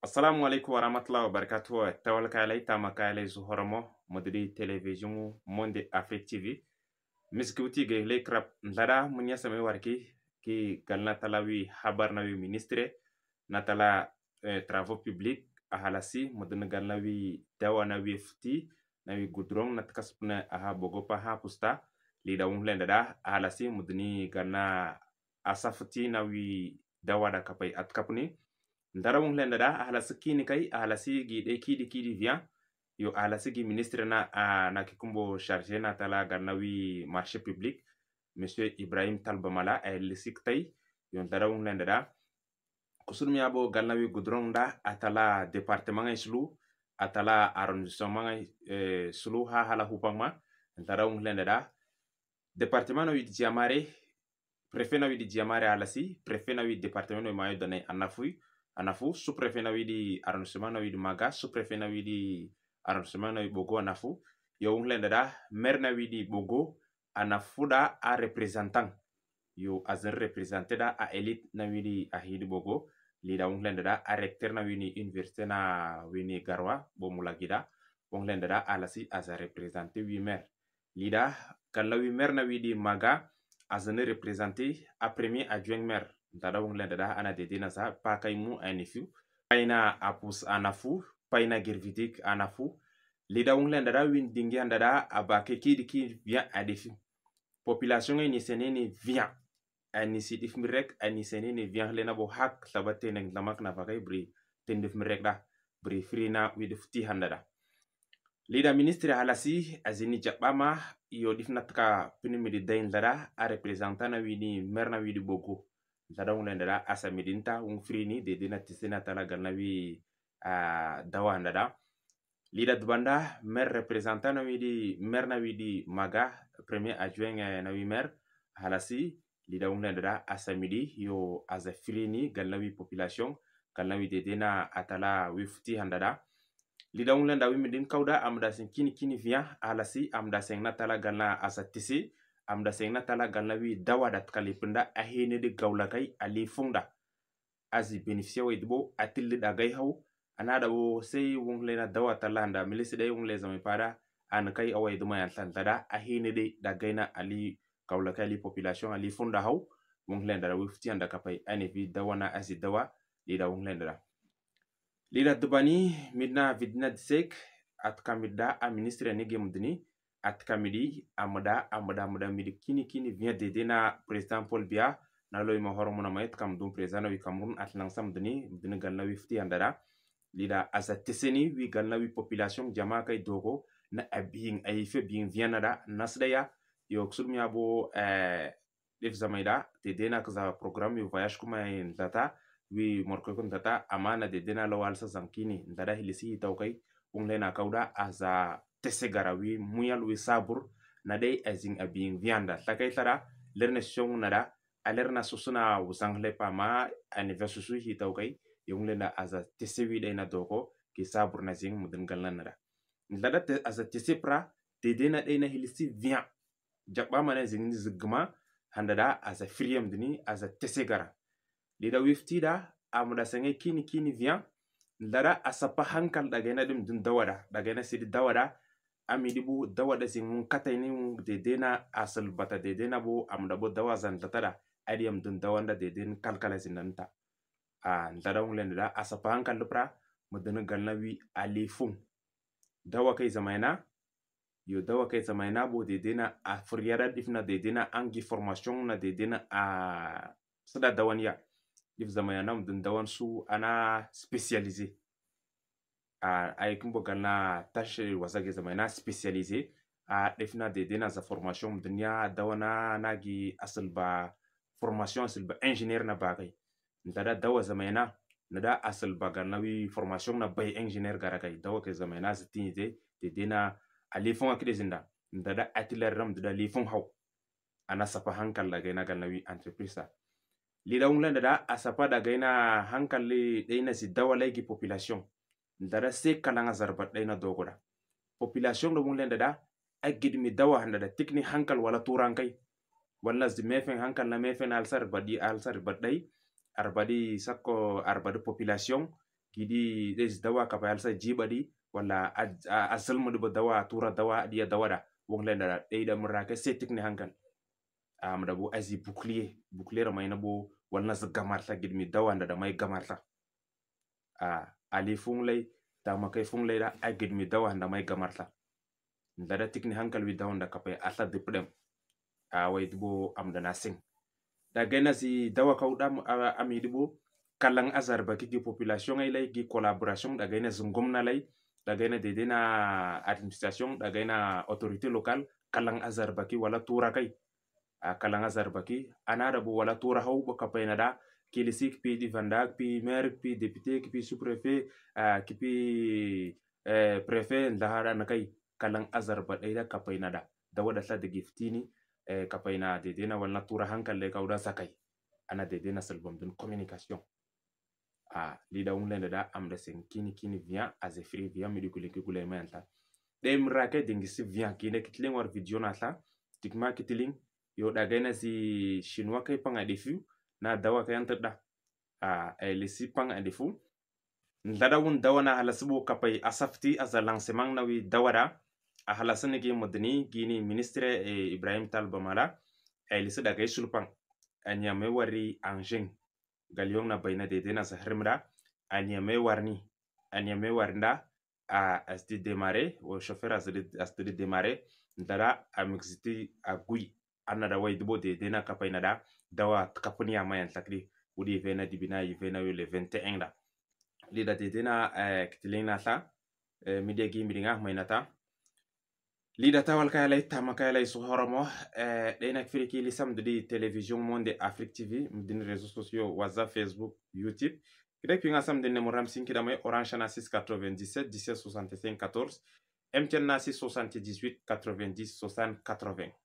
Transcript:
assalamu aleykum warahmatullahi wabarakatuh tawalkalay tamakaalay zuhoromo modiri television monde afrique tv miskibti gehle krab nlada munyasame warki ki galna tala wi habar na wi ministre natala tala eh, travaux public ahalasi mudin galna wi dawa na wi fti na wi gudron na aha bogopa ha pusta lida wunhlenda da ahalasi mudini galna asafti na wi dawa da kapai atkapni ndarawun lendada ahala sikini kai ahala sigi de kidi kidi via yo ahala sigi ministre na uh, na kikumbo charge na tala garnawi marché public monsieur ibrahim talbamala ahala siktai yo ndarawun lendada kusurum yabo galnawi gudron da atala département ngai sulu atala arrondissement ngai eh, sulu ha hala hupama ndarawun lendada département no yidi jamare préfet na widi jamare alasi préfet na widi département no mayo donai anafui anafu suprefe na widi arrondissement na widi maga suprefe na widi arrondissement na widi bogo anafu yo unglenda da mer na widi bogo anafu da a representant yo azen represente da a elite na widi a hidi bogo lida unglenda da a recteur na widi universite na widi garwa bo mulagida unglenda da alasi aza represente wi mer maire lida kala wi mer na widi maga azen represente a premier adjoint mer ntada wong lenda da ana dede na za paka mu aini fiu paina apus ana fu paina gervitik ana fu lida wong lenda da win dingi anda da abake di ki via ade fiu population e ngi ni via ani si dif mirek ani ni via lena bo hak sabate neng lamak na pakai bri tendif mirek da bri frina di ti handa da lida ministre halasi azini jabama iyo difnatka natka pinimidi dain da a representana wini merna di bogo msaada unaendelea asamidinta unfrini dedena tisina tala ganawi uh, dawa ndada lida dubanda mer representant na widi mer na widi maga premier adjoint na wi mer halasi lida unaendelea asamidi yo azafrini ganawi population ganawi dedena atala wifuti handada lida unaendelea wi midin kauda amdasin kini kini via halasi amdasin na tala gana asatisi amdasegna talagalawi dawadat kalipunda ahenede gawlakay alifunda azi beneficia wedbo atilli dagay hau anadabo sei wunglena dawa talanda milisiday wungle zame para ankai awayduma yantantada ahenede dagayna ali gawlakay ali population ali funda hau wunglendara wiftianda kapay anevi dawana azi dawa lida wunglendara lida dubani midna vidna disek atka midda a ministre nige mudini atika mili Amada Amada Amada mili kini kini vya dede na president Paul Biya na lo ima horo muna mayet kam dun président wi kamurun atlan sam duni duni galna wi fti andara lila asa teseni wi galna wi population jama kay dogo na abiyin ayife biyin vya nada nasda ya yo kusul miya bo lef eh, zamayda dede na kaza program wi vayash kuma ndata wi morko kun data amana dede na lo alsa zankini ndada hilisi tawkai unglena kauda aza tesegarawi muyal wi sabur na dai azin abin vianda tlakai tlara lerna shong nara alerna susuna wusangle pama aniversu su hi taukai yungle na aza tesewi dai na doko ki sabur na zin mudin galan nara lada te aza tesepra te dena dai na hilisi vian jakba mana zin zigma handada aza firiyam dini aza tesegara lida wiftida amuda sange kini kini vian lada asapa hankal dagaina dim dun dawada dagaina sidi dawada amidibu dawa sin mun de dedena asal bata dedena bo amdabo dawa zan tatara adiyam dun de deden kalkala ta a ntada wulen da asapan kalpra mudana galnawi alifun dawa kai zamaina yo dawa kai zamaina bo dedena a furyara difna dedena angi formation na dedena a sada dawanya dif zamaina mudun dawan su ana specialize avec ah, une bogana tâche wasage zamaina spécialisé a ah, defna de dena za formation dunya dawana nagi asal ba formation asal ba ingénieur na bagay ntada dawa zamaina nada asal ba garnawi formation na bay ingénieur garagay dawa ke zamaina zitinite de dena alifon akide zinda ntada atilar ram da lifon haw ana sapa hankal da gaina garnawi entreprise sa lida ungla ntada asapa da gaina hankal le daina si dawa laiki population ndara se kalanga zarbat na dogoda population do mulen da a gidmi dawa handa da tikni hankal wala turan kai walla si mefen hankal na mefen alsar badi alsar badai arbadi sako arbadi population kidi des dawa kapa alsar jibadi wala asal do dawa tura dawa dia dawa wong lenda da dai da muraka se tikni hankal am da bo azi bouclier bouclier mai na bo wala sa gamarta gidmi dawa handa da mai gamarta ah ali funglay tamakay funglay da agid mi dawa handa may gamarta ndada tikni hankal wi dawa nda kapay atla diprem a way dibo am dana sing da gena si dawa kawdam ami dibo kalang azar baki gi population ay lay gi collaboration da gena zum gomna lay da gena de na administration da gena autorite locale kalang azar baki wala tura kai a kalang azar baki anara bu wala tura hau kapay na da Kelesik puis Divandak kipi maire kipi député kipi sous kipi puis préfet e, ndahara na kai kalan azar dai da kafaina da da wada sa da giftini e, kafaina daidai na tura hankali ka wuda sakai ana daidai na salbon dun communication a lida un da am da sen kini kini vient a zefri vient mi dikule ki gule menta dai mrake dingisi vient kine kitling war video na sa tikma kitling yo da gaina si shinwa kai panga defu na dawa kayan tadda a elisi pang andi fu ndada wun dawa na halasibu kapai asafti aza langsemang nawi dawara a halasini gi mudini gini ministre e Ibrahim Talbamala elisi daga shulpang anyame wari anjing galyong na baina dede na sahrimra anyame warni anyame warnda a asti demare o chauffeur asti demare ndara amixiti agui anada waidibo dede na kapai nada dawa kampuni ya sakri o de vena dibina yivena yo le 21 li da tena eh, kitilina sa eh, media gi miringa mainata li da tawal kaya lay tama kaya lay suhoromo eh, dena firiki li samdu di television monde afrique tv mdin réseaux sociaux whatsapp facebook youtube kida pinga samdu ne moram sinkida may orange na 697 17 14 mtn na 678 90 60 80